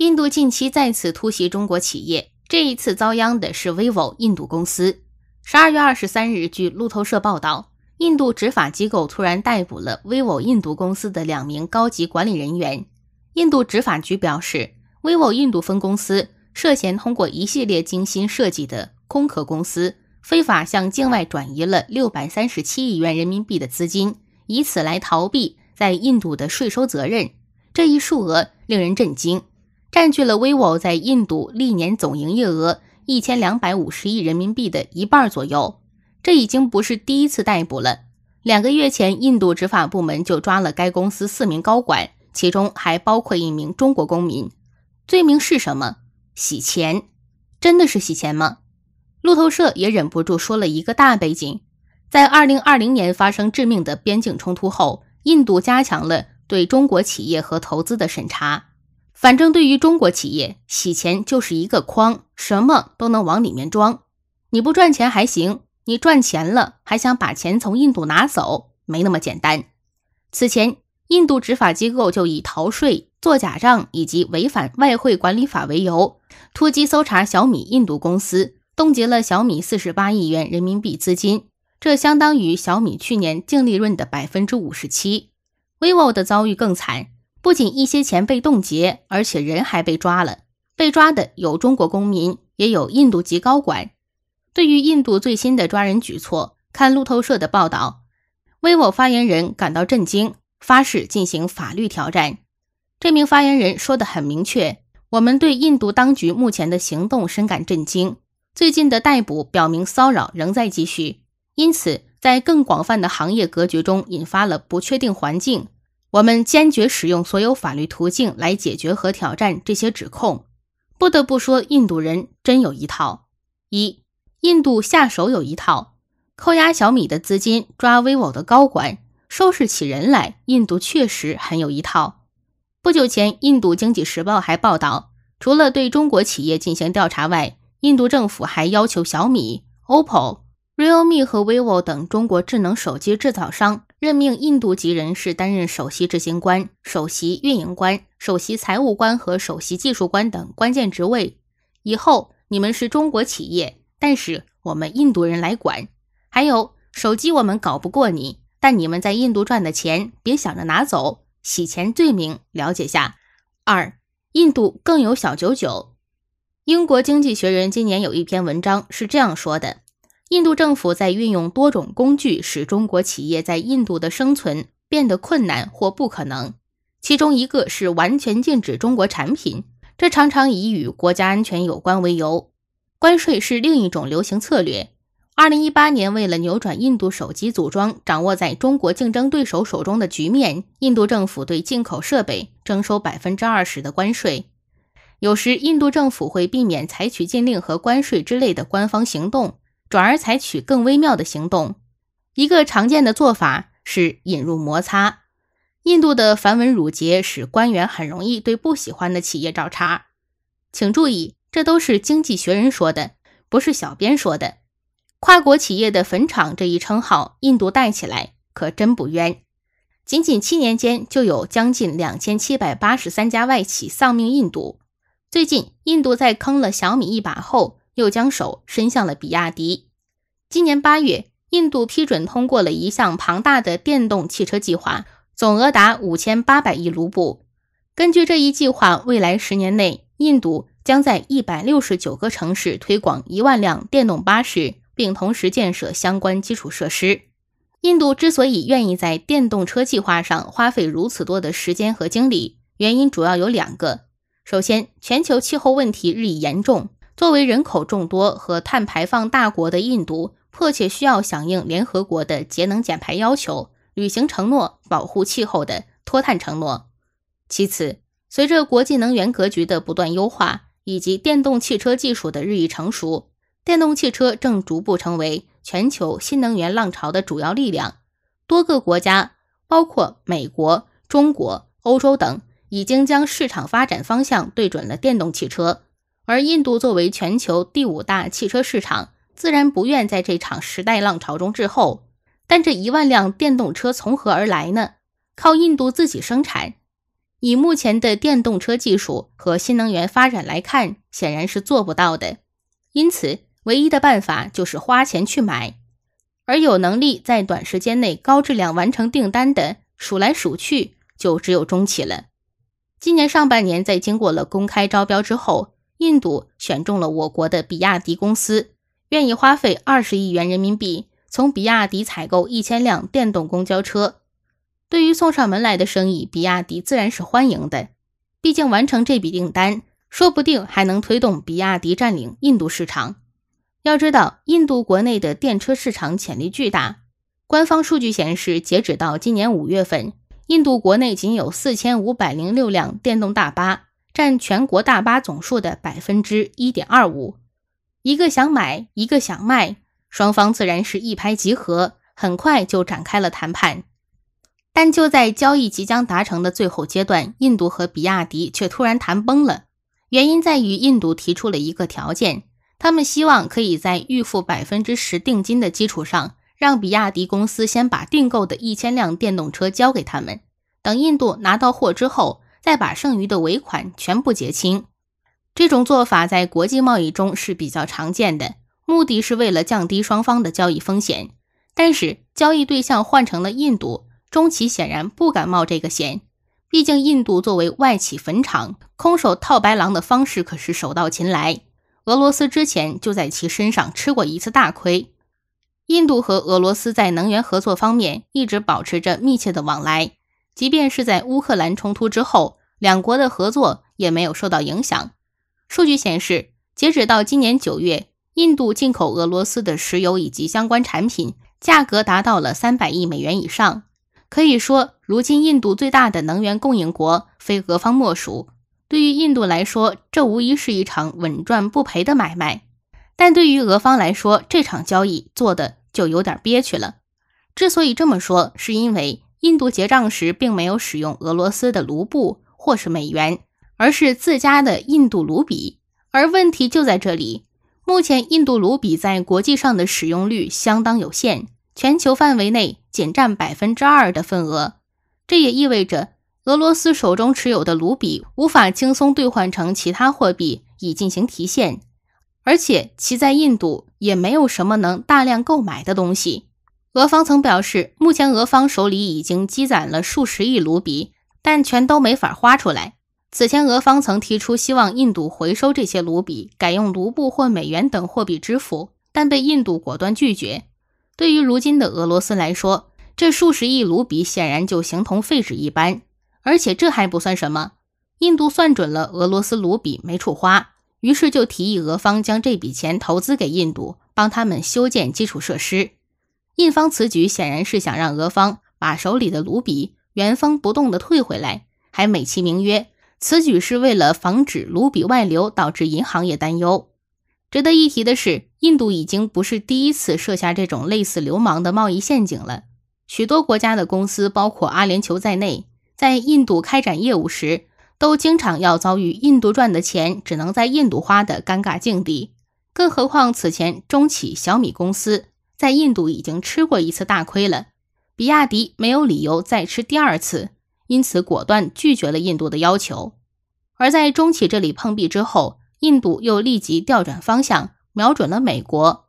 印度近期再次突袭中国企业，这一次遭殃的是 vivo 印度公司。十二月二十三日，据路透社报道，印度执法机构突然逮捕了 vivo 印度公司的两名高级管理人员。印度执法局表示，vivo 印度分公司涉嫌通过一系列精心设计的空壳公司，非法向境外转移了六百三十七亿元人民币的资金，以此来逃避在印度的税收责任。这一数额令人震惊。占据了 vivo 在印度历年总营业额一千两百五十亿人民币的一半左右。这已经不是第一次逮捕了。两个月前，印度执法部门就抓了该公司四名高管，其中还包括一名中国公民。罪名是什么？洗钱？真的是洗钱吗？路透社也忍不住说了一个大背景：在二零二零年发生致命的边境冲突后，印度加强了对中国企业和投资的审查。反正对于中国企业，洗钱就是一个筐，什么都能往里面装。你不赚钱还行，你赚钱了还想把钱从印度拿走，没那么简单。此前，印度执法机构就以逃税、做假账以及违反外汇管理法为由，突击搜查小米印度公司，冻结了小米四十八亿元人民币资金，这相当于小米去年净利润的百分之五十七。vivo 的遭遇更惨。不仅一些钱被冻结，而且人还被抓了。被抓的有中国公民，也有印度籍高管。对于印度最新的抓人举措，看路透社的报道，vivo 发言人感到震惊，发誓进行法律挑战。这名发言人说得很明确：“我们对印度当局目前的行动深感震惊。最近的逮捕表明骚扰仍在继续，因此在更广泛的行业格局中引发了不确定环境。”我们坚决使用所有法律途径来解决和挑战这些指控。不得不说，印度人真有一套。一，印度下手有一套，扣押小米的资金，抓 vivo 的高管，收拾起人来，印度确实很有一套。不久前，《印度经济时报》还报道，除了对中国企业进行调查外，印度政府还要求小米、OPPO、realme 和 vivo 等中国智能手机制造商。任命印度籍人士担任首席执行官、首席运营官、首席财务官和首席技术官等关键职位。以后你们是中国企业，但是我们印度人来管。还有手机，我们搞不过你，但你们在印度赚的钱别想着拿走，洗钱罪名了解下。二，印度更有小九九。《英国经济学人》今年有一篇文章是这样说的。印度政府在运用多种工具，使中国企业在印度的生存变得困难或不可能。其中一个是完全禁止中国产品，这常常以与国家安全有关为由。关税是另一种流行策略。二零一八年，为了扭转印度手机组装掌握在中国竞争对手手中的局面，印度政府对进口设备征收百分之二十的关税。有时，印度政府会避免采取禁令和关税之类的官方行动。转而采取更微妙的行动。一个常见的做法是引入摩擦。印度的繁文缛节使官员很容易对不喜欢的企业找茬。请注意，这都是《经济学人》说的，不是小编说的。跨国企业的“坟场”这一称号，印度带起来可真不冤。仅仅七年间，就有将近两千七百八十三家外企丧命印度。最近，印度在坑了小米一把后。又将手伸向了比亚迪。今年八月，印度批准通过了一项庞大的电动汽车计划，总额达五千八百亿卢布。根据这一计划，未来十年内，印度将在一百六十九个城市推广一万辆电动巴士，并同时建设相关基础设施。印度之所以愿意在电动车计划上花费如此多的时间和精力，原因主要有两个：首先，全球气候问题日益严重。作为人口众多和碳排放大国的印度，迫切需要响应联合国的节能减排要求，履行承诺保护气候的脱碳承诺。其次，随着国际能源格局的不断优化以及电动汽车技术的日益成熟，电动汽车正逐步成为全球新能源浪潮的主要力量。多个国家，包括美国、中国、欧洲等，已经将市场发展方向对准了电动汽车。而印度作为全球第五大汽车市场，自然不愿在这场时代浪潮中滞后。但这一万辆电动车从何而来呢？靠印度自己生产，以目前的电动车技术和新能源发展来看，显然是做不到的。因此，唯一的办法就是花钱去买。而有能力在短时间内高质量完成订单的，数来数去就只有中企了。今年上半年，在经过了公开招标之后。印度选中了我国的比亚迪公司，愿意花费二十亿元人民币从比亚迪采购一千辆电动公交车。对于送上门来的生意，比亚迪自然是欢迎的。毕竟完成这笔订单，说不定还能推动比亚迪占领印度市场。要知道，印度国内的电车市场潜力巨大。官方数据显示，截止到今年五月份，印度国内仅有四千五百零六辆电动大巴。占全国大巴总数的百分之一点二五，一个想买，一个想卖，双方自然是一拍即合，很快就展开了谈判。但就在交易即将达成的最后阶段，印度和比亚迪却突然谈崩了。原因在于印度提出了一个条件，他们希望可以在预付百分之十定金的基础上，让比亚迪公司先把订购的一千辆电动车交给他们，等印度拿到货之后。再把剩余的尾款全部结清，这种做法在国际贸易中是比较常见的，目的是为了降低双方的交易风险。但是交易对象换成了印度，中企显然不敢冒这个险。毕竟印度作为外企坟场，空手套白狼的方式可是手到擒来。俄罗斯之前就在其身上吃过一次大亏。印度和俄罗斯在能源合作方面一直保持着密切的往来。即便是在乌克兰冲突之后，两国的合作也没有受到影响。数据显示，截止到今年九月，印度进口俄罗斯的石油以及相关产品价格达到了三百亿美元以上。可以说，如今印度最大的能源供应国非俄方莫属。对于印度来说，这无疑是一场稳赚不赔的买卖。但对于俄方来说，这场交易做的就有点憋屈了。之所以这么说，是因为。印度结账时并没有使用俄罗斯的卢布或是美元，而是自家的印度卢比。而问题就在这里，目前印度卢比在国际上的使用率相当有限，全球范围内仅占百分之二的份额。这也意味着俄罗斯手中持有的卢比无法轻松兑换成其他货币以进行提现，而且其在印度也没有什么能大量购买的东西。俄方曾表示，目前俄方手里已经积攒了数十亿卢比，但全都没法花出来。此前，俄方曾提出希望印度回收这些卢比，改用卢布或美元等货币支付，但被印度果断拒绝。对于如今的俄罗斯来说，这数十亿卢比显然就形同废纸一般。而且这还不算什么，印度算准了俄罗斯卢比没处花，于是就提议俄方将这笔钱投资给印度，帮他们修建基础设施。印方此举显然是想让俄方把手里的卢比原封不动地退回来，还美其名曰此举是为了防止卢比外流，导致银行业担忧。值得一提的是，印度已经不是第一次设下这种类似流氓的贸易陷阱了。许多国家的公司，包括阿联酋在内，在印度开展业务时，都经常要遭遇印度赚的钱只能在印度花的尴尬境地。更何况此前中企小米公司。在印度已经吃过一次大亏了，比亚迪没有理由再吃第二次，因此果断拒绝了印度的要求。而在中企这里碰壁之后，印度又立即调转方向，瞄准了美国。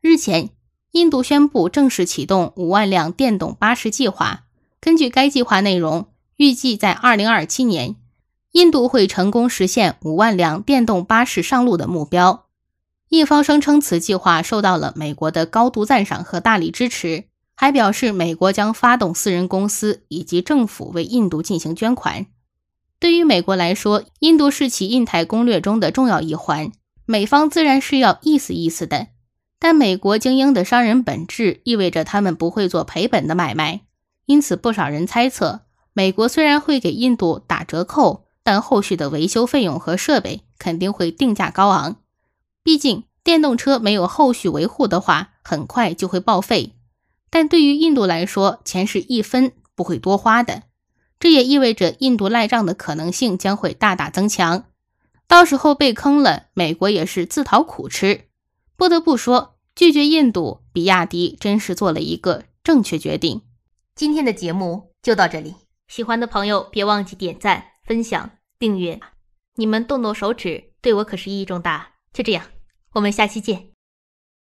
日前，印度宣布正式启动五万辆电动巴士计划。根据该计划内容，预计在二零二七年，印度会成功实现五万辆电动巴士上路的目标。一方声称，此计划受到了美国的高度赞赏和大力支持，还表示美国将发动私人公司以及政府为印度进行捐款。对于美国来说，印度是其印太攻略中的重要一环，美方自然是要意思意思的。但美国精英的商人本质意味着他们不会做赔本的买卖，因此不少人猜测，美国虽然会给印度打折扣，但后续的维修费用和设备肯定会定价高昂。毕竟电动车没有后续维护的话，很快就会报废。但对于印度来说，钱是一分不会多花的。这也意味着印度赖账的可能性将会大大增强。到时候被坑了，美国也是自讨苦吃。不得不说，拒绝印度比亚迪真是做了一个正确决定。今天的节目就到这里，喜欢的朋友别忘记点赞、分享、订阅。你们动动手指，对我可是意义重大。就这样。我们下期见。